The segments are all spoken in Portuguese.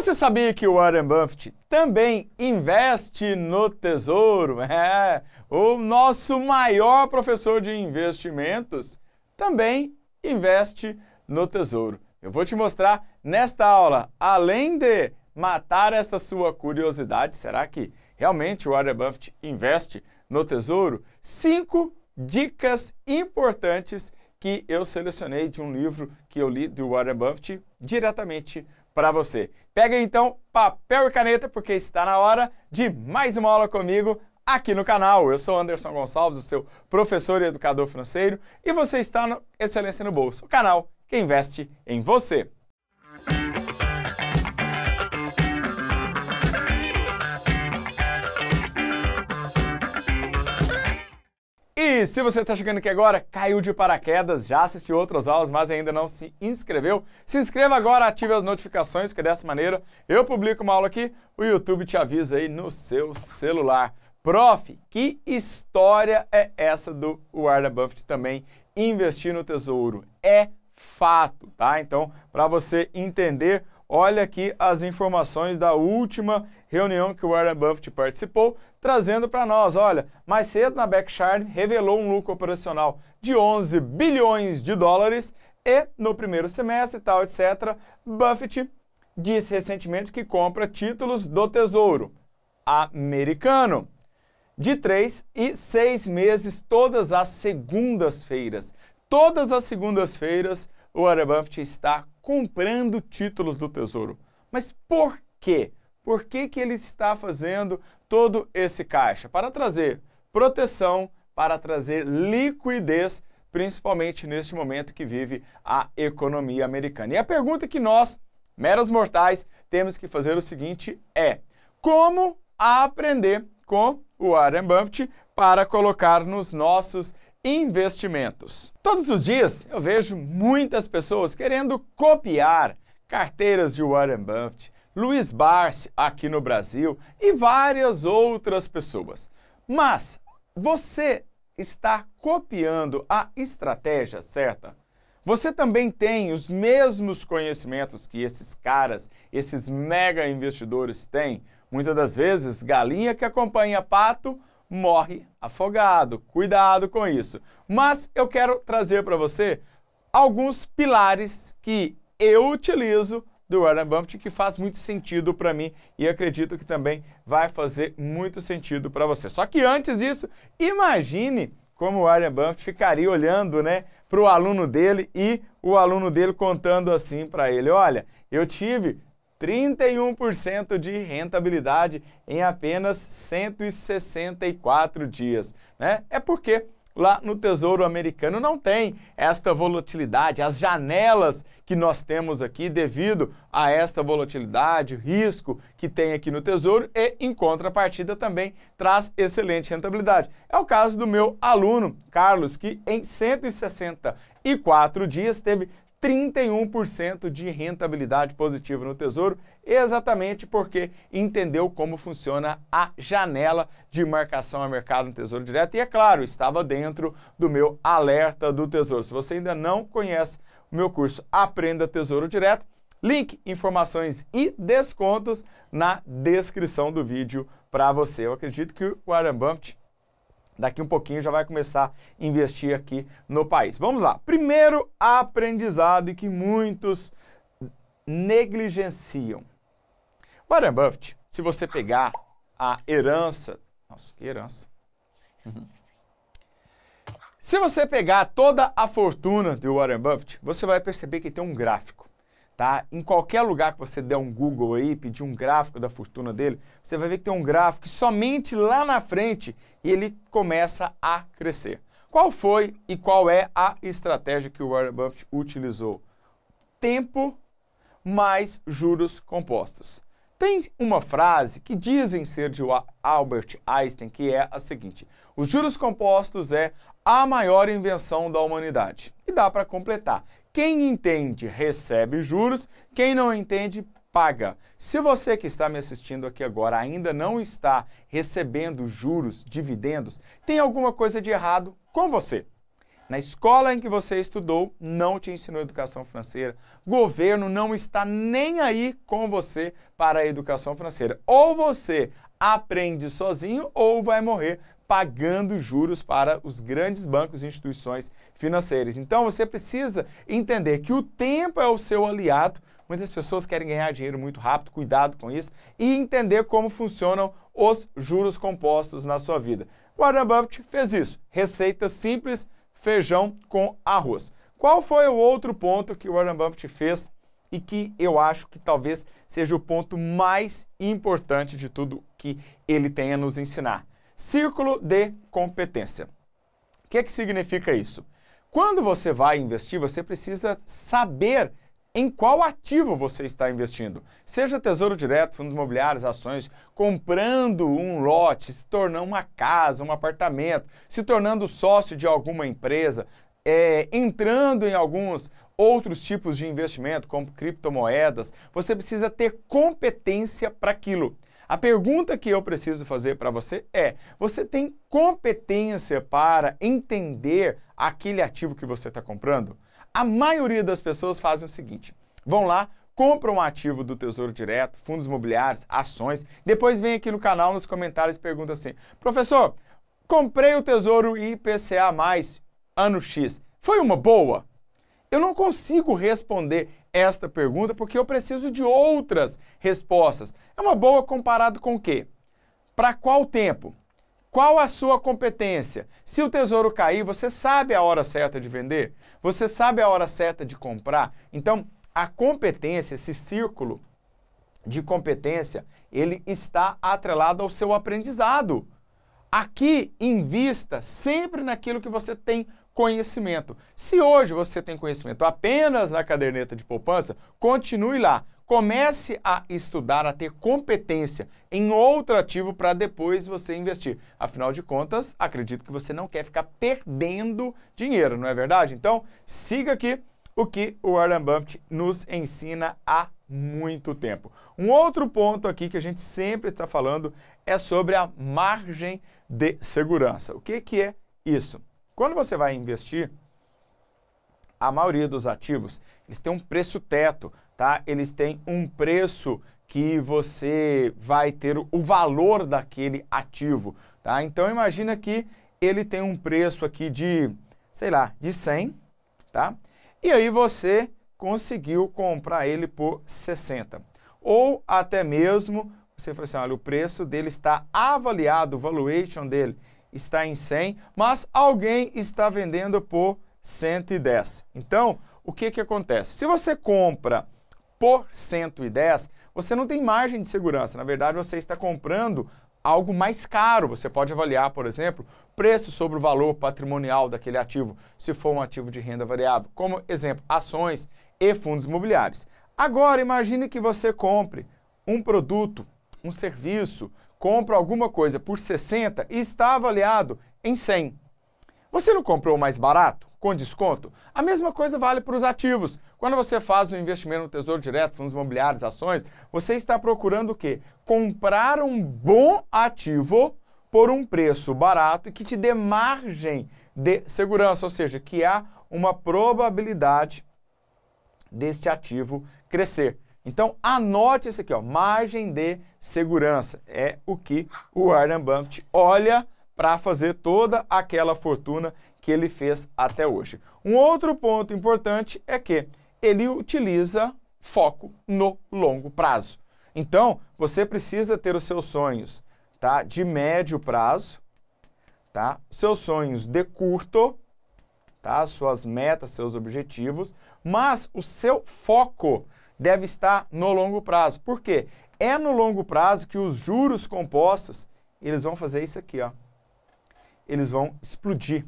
Você sabia que o Warren Buffett também investe no tesouro? É, o nosso maior professor de investimentos também investe no tesouro. Eu vou te mostrar nesta aula, além de matar esta sua curiosidade, será que realmente o Warren Buffett investe no tesouro? Cinco dicas importantes que eu selecionei de um livro que eu li do Warren Buffett diretamente para você. Pega então papel e caneta, porque está na hora de mais uma aula comigo aqui no canal. Eu sou Anderson Gonçalves, o seu professor e educador financeiro, e você está no Excelência no Bolso, o canal que investe em você. E se você está chegando aqui agora, caiu de paraquedas, já assistiu outras aulas, mas ainda não se inscreveu, se inscreva agora, ative as notificações, porque dessa maneira eu publico uma aula aqui, o YouTube te avisa aí no seu celular. Prof, que história é essa do Warren Buffett também investir no tesouro? É fato, tá? Então, para você entender Olha aqui as informações da última reunião que o Warren Buffett participou, trazendo para nós, olha, mais cedo na Berkshire revelou um lucro operacional de 11 bilhões de dólares e no primeiro semestre, tal, etc, Buffett disse recentemente que compra títulos do Tesouro americano de 3 e 6 meses todas as segundas-feiras. Todas as segundas-feiras o Warren Buffett está comprando títulos do Tesouro. Mas por quê? Por que, que ele está fazendo todo esse caixa? Para trazer proteção, para trazer liquidez, principalmente neste momento que vive a economia americana. E a pergunta que nós, meros mortais, temos que fazer o seguinte é: como aprender com o Warren Buffett para colocar nos nossos investimentos. Todos os dias eu vejo muitas pessoas querendo copiar carteiras de Warren Buffett, Luiz Barsi aqui no Brasil e várias outras pessoas. Mas você está copiando a estratégia certa? Você também tem os mesmos conhecimentos que esses caras, esses mega investidores têm? Muitas das vezes, galinha que acompanha pato morre afogado. Cuidado com isso. Mas eu quero trazer para você alguns pilares que eu utilizo do Warren Buffett que faz muito sentido para mim e acredito que também vai fazer muito sentido para você. Só que antes disso, imagine como o Warren Buffett ficaria olhando né, para o aluno dele e o aluno dele contando assim para ele, olha, eu tive 31% de rentabilidade em apenas 164 dias. Né? É porque lá no Tesouro Americano não tem esta volatilidade, as janelas que nós temos aqui devido a esta volatilidade, o risco que tem aqui no Tesouro e, em contrapartida, também traz excelente rentabilidade. É o caso do meu aluno, Carlos, que em 164 dias teve 31% de rentabilidade positiva no Tesouro, exatamente porque entendeu como funciona a janela de marcação a mercado no Tesouro Direto. E é claro, estava dentro do meu alerta do Tesouro. Se você ainda não conhece o meu curso Aprenda Tesouro Direto, link, informações e descontos na descrição do vídeo para você. Eu acredito que o Warren Buffett daqui um pouquinho já vai começar a investir aqui no país. Vamos lá. Primeiro aprendizado que muitos negligenciam. Warren Buffett, se você pegar a herança, nossa, que herança. Uhum. Se você pegar toda a fortuna de Warren Buffett, você vai perceber que tem um gráfico tá? Em qualquer lugar que você der um Google aí, pedir um gráfico da fortuna dele, você vai ver que tem um gráfico que somente lá na frente ele começa a crescer. Qual foi e qual é a estratégia que o Warren Buffett utilizou? Tempo mais juros compostos. Tem uma frase que dizem ser de Albert Einstein, que é a seguinte: os juros compostos é a maior invenção da humanidade. E dá para completar. Quem entende, recebe juros, quem não entende, paga. Se você que está me assistindo aqui agora ainda não está recebendo juros, dividendos, tem alguma coisa de errado com você. Na escola em que você estudou, não te ensinou educação financeira. Governo não está nem aí com você para a educação financeira. Ou você aprende sozinho ou vai morrer pagando juros para os grandes bancos e instituições financeiras. Então você precisa entender que o tempo é o seu aliado. Muitas pessoas querem ganhar dinheiro muito rápido, cuidado com isso, e entender como funcionam os juros compostos na sua vida. Warren Buffett fez isso. Receita simples, feijão com arroz. Qual foi o outro ponto que Warren Buffett fez e que eu acho que talvez seja o ponto mais importante de tudo que ele tenha a nos ensinar? Círculo de competência. O que, é que significa isso? Quando você vai investir, você precisa saber em qual ativo você está investindo. Seja tesouro direto, fundos imobiliários, ações, comprando um lote, se tornando uma casa, um apartamento, se tornando sócio de alguma empresa, é, entrando em alguns outros tipos de investimento, como criptomoedas, você precisa ter competência para aquilo. A pergunta que eu preciso fazer para você é: você tem competência para entender aquele ativo que você está comprando? A maioria das pessoas fazem o seguinte: vão lá, compram um ativo do Tesouro Direto, fundos imobiliários, ações, depois vem aqui no canal nos comentários e pergunta assim: "Professor, comprei o Tesouro IPCA mais ano X. Foi uma boa?" Eu não consigo responder esta pergunta porque eu preciso de outras respostas. É uma boa comparado com o quê? Para qual tempo? Qual a sua competência? Se o tesouro cair, você sabe a hora certa de vender? Você sabe a hora certa de comprar? Então, a competência, esse círculo de competência, ele está atrelado ao seu aprendizado. Aqui, invista sempre naquilo que você tem conhecimento. Se hoje você tem conhecimento apenas na caderneta de poupança, continue lá. Comece a estudar, a ter competência em outro ativo para depois você investir. Afinal de contas, acredito que você não quer ficar perdendo dinheiro, não é verdade? Então, siga aqui o que o Warren Buffett nos ensina há muito tempo. Um outro ponto aqui que a gente sempre está falando é sobre a margem de segurança. O que, que é isso? Quando você vai investir, a maioria dos ativos, eles têm um preço teto, tá? Eles têm um preço que você vai ter o valor daquele ativo, tá? Então imagina que ele tem um preço aqui de, sei lá, de 100, tá? E aí você conseguiu comprar ele por 60. Ou até mesmo, você falou assim, olha, o preço dele está avaliado, o valuation dele está em 100, mas alguém está vendendo por 110. Então, o que, que acontece? Se você compra por 110, você não tem margem de segurança. Na verdade, você está comprando algo mais caro. Você pode avaliar, por exemplo, preço sobre o valor patrimonial daquele ativo, se for um ativo de renda variável, como exemplo, ações e fundos imobiliários. Agora, imagine que você compre um produto um serviço, compra alguma coisa por 60 e está avaliado em 100. Você não comprou mais barato, com desconto? A mesma coisa vale para os ativos. Quando você faz um investimento no Tesouro Direto, fundos imobiliários, ações, você está procurando o quê? Comprar um bom ativo por um preço barato e que te dê margem de segurança, ou seja, que há uma probabilidade deste ativo crescer. Então, anote isso aqui, ó, margem de segurança. É o que o Warren Buffett olha para fazer toda aquela fortuna que ele fez até hoje. Um outro ponto importante é que ele utiliza foco no longo prazo. Então, você precisa ter os seus sonhos tá, de médio prazo, tá, seus sonhos de curto, tá, suas metas, seus objetivos, mas o seu foco deve estar no longo prazo. Por quê? É no longo prazo que os juros compostos, eles vão fazer isso aqui, ó. Eles vão explodir.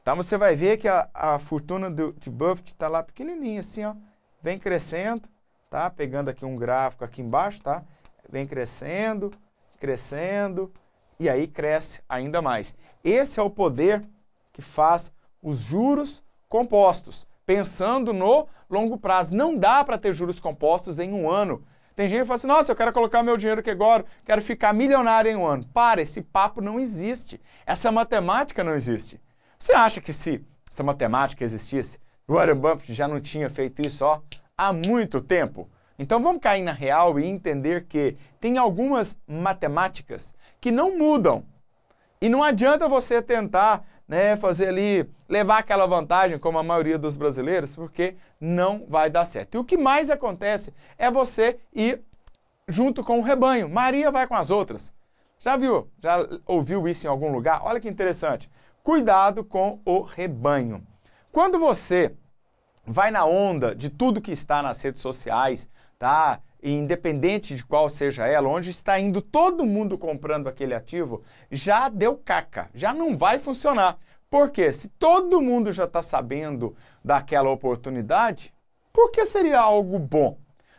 Então você vai ver que a, a fortuna do, de Buffett está lá pequenininha assim, ó. Vem crescendo, tá? Pegando aqui um gráfico aqui embaixo, tá? Vem crescendo, crescendo e aí cresce ainda mais. Esse é o poder que faz os juros compostos, pensando no longo prazo. Não dá para ter juros compostos em um ano. Tem gente que fala assim, nossa, eu quero colocar meu dinheiro aqui agora, quero ficar milionário em um ano. Para, esse papo não existe. Essa matemática não existe. Você acha que se essa matemática existisse, o Warren Buffett já não tinha feito isso ó, há muito tempo? Então vamos cair na real e entender que tem algumas matemáticas que não mudam. E não adianta você tentar né, fazer ali, levar aquela vantagem, como a maioria dos brasileiros, porque não vai dar certo. E o que mais acontece é você ir junto com o rebanho. Maria vai com as outras. Já viu? Já ouviu isso em algum lugar? Olha que interessante. Cuidado com o rebanho. Quando você vai na onda de tudo que está nas redes sociais, tá? independente de qual seja ela, onde está indo todo mundo comprando aquele ativo, já deu caca, já não vai funcionar. Porque se todo mundo já está sabendo daquela oportunidade, por que seria algo bom?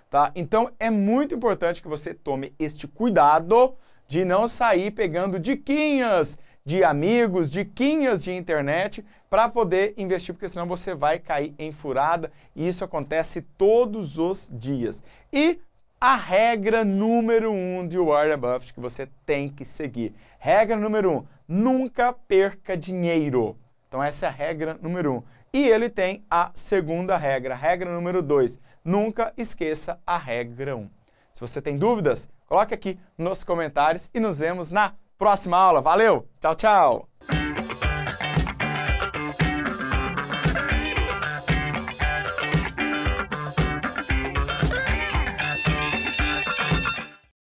Tá? Então é muito importante que você tome este cuidado de não sair pegando diquinhas de amigos, diquinhas de internet para poder investir, porque senão você vai cair em furada e isso acontece todos os dias. E a regra número um de Warren Buffett que você tem que seguir. Regra número um, nunca perca dinheiro. Então essa é a regra número um. E ele tem a segunda regra, regra número dois, nunca esqueça a regra um. Se você tem dúvidas, coloque aqui nos comentários e nos vemos na próxima aula. Valeu, tchau, tchau!